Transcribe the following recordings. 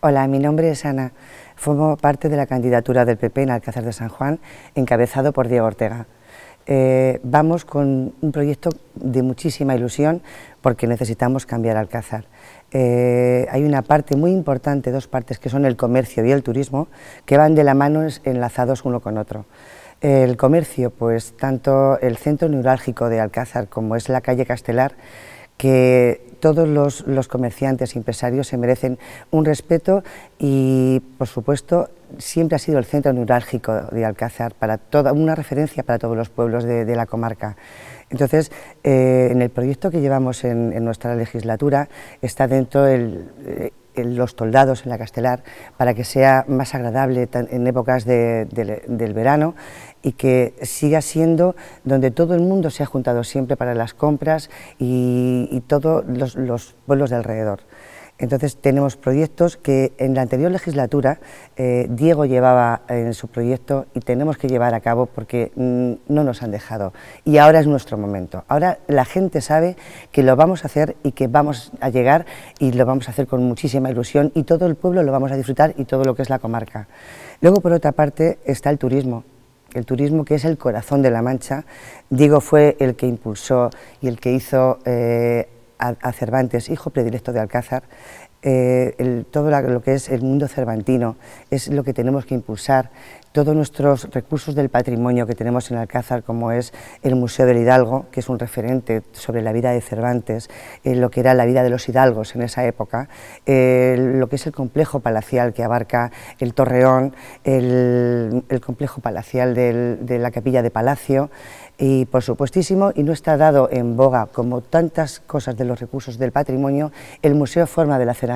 Hola, mi nombre es Ana. Formo parte de la candidatura del PP en Alcázar de San Juan, encabezado por Diego Ortega. Eh, vamos con un proyecto de muchísima ilusión porque necesitamos cambiar Alcázar. Eh, hay una parte muy importante, dos partes, que son el comercio y el turismo, que van de la mano enlazados uno con otro. El comercio, pues tanto el centro neurálgico de Alcázar como es la calle Castelar, que todos los, comerciantes y empresarios se merecen un respeto y, por supuesto, siempre ha sido el centro neurálgico de Alcázar, para toda, una referencia para todos los pueblos de, la comarca. Entonces, eh, en el proyecto que llevamos en, nuestra legislatura está dentro el... Eh, los toldados en la Castelar para que sea más agradable en épocas del verano y que siga siendo donde todo el mundo se ha juntado siempre para las compras y, todos los, los pueblos de alrededor. Entonces tenemos proyectos que en la anterior legislatura eh, Diego llevaba en su proyecto y tenemos que llevar a cabo porque mm, no nos han dejado. Y ahora es nuestro momento. Ahora la gente sabe que lo vamos a hacer y que vamos a llegar y lo vamos a hacer con muchísima ilusión y todo el pueblo lo vamos a disfrutar y todo lo que es la comarca. Luego por otra parte está el turismo el turismo que es el corazón de La Mancha. Diego fue el que impulsó y el que hizo eh, a, Cervantes, hijo predilecto de Alcázar, eh, el, todo lo que es el mundo cervantino, es lo que tenemos que impulsar. Todos nuestros recursos del patrimonio que tenemos en Alcázar, como es el Museo del Hidalgo, que es un referente sobre la vida de Cervantes, eh, lo que era la vida de los hidalgos en esa época, eh, lo que es el complejo palacial que abarca el Torreón, el, complejo palacial de la capilla de Palacio, y por supuestísimo, y no está dado en boga como tantas cosas de los recursos del patrimonio, el Museo Forma de la Cervantes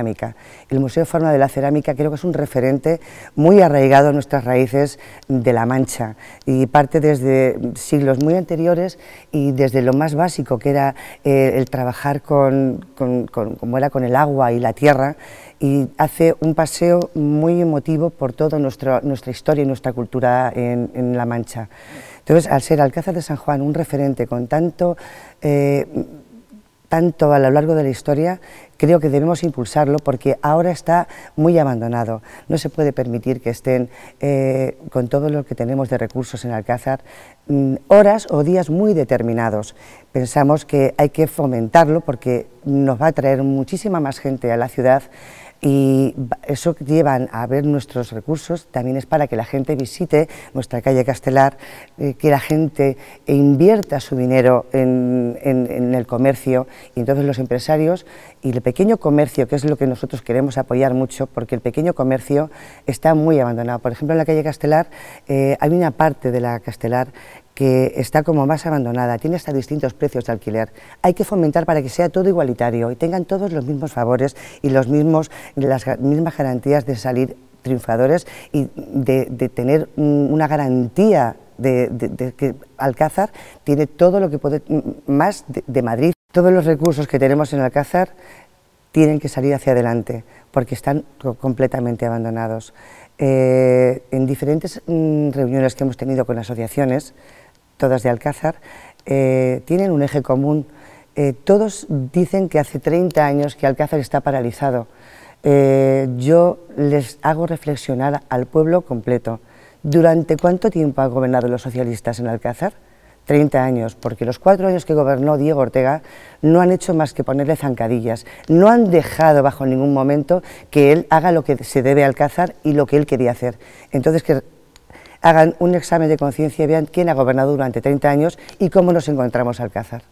el Museo forma de la Cerámica creo que es un referente muy arraigado a nuestras raíces de La Mancha y parte desde siglos muy anteriores y desde lo más básico que era eh, el trabajar con, como era con el agua y la tierra y hace un paseo muy emotivo por toda nuestra historia y nuestra cultura en, La Mancha. Entonces, al ser Alcázar de San Juan un referente con tanto... Eh, tanto a lo largo de la historia, creo que debemos impulsarlo porque ahora está muy abandonado. No se puede permitir que estén, eh, con todo lo que tenemos de recursos en Alcázar, mm, horas o días muy determinados. Pensamos que hay que fomentarlo porque nos va a traer muchísima más gente a la ciudad y eso llevan a ver nuestros recursos, también es para que la gente visite nuestra calle Castelar, eh, que la gente invierta su dinero en, el comercio y entonces los empresarios y el pequeño comercio, que es lo que nosotros queremos apoyar mucho, porque el pequeño comercio está muy abandonado. Por ejemplo, en la calle Castelar eh, hay una parte de la Castelar que está como más abandonada, tiene hasta distintos precios de alquiler. Hay que fomentar para que sea todo igualitario y tengan todos los mismos favores y los mismos, las mismas garantías de salir triunfadores y de, tener una garantía de, de, que Alcázar tiene todo lo que puede, más de Madrid. Todos los recursos que tenemos en Alcázar tienen que salir hacia adelante porque están completamente abandonados. Eh, en diferentes mm, reuniones que hemos tenido con asociaciones, todas de Alcázar, eh, tienen un eje común. Eh, todos dicen que hace 30 años que Alcázar está paralizado. yo les hago reflexionar al pueblo completo. ¿Durante cuánto tiempo han gobernado los socialistas en Alcázar? 30 años, porque los cuatro años que gobernó Diego Ortega no han hecho más que ponerle zancadillas, no han dejado bajo ningún momento que él haga lo que se debe alcanzar y lo que él quería hacer. Entonces, que hagan un examen de conciencia y vean quién ha gobernado durante 30 años y cómo nos encontramos al alcanzar.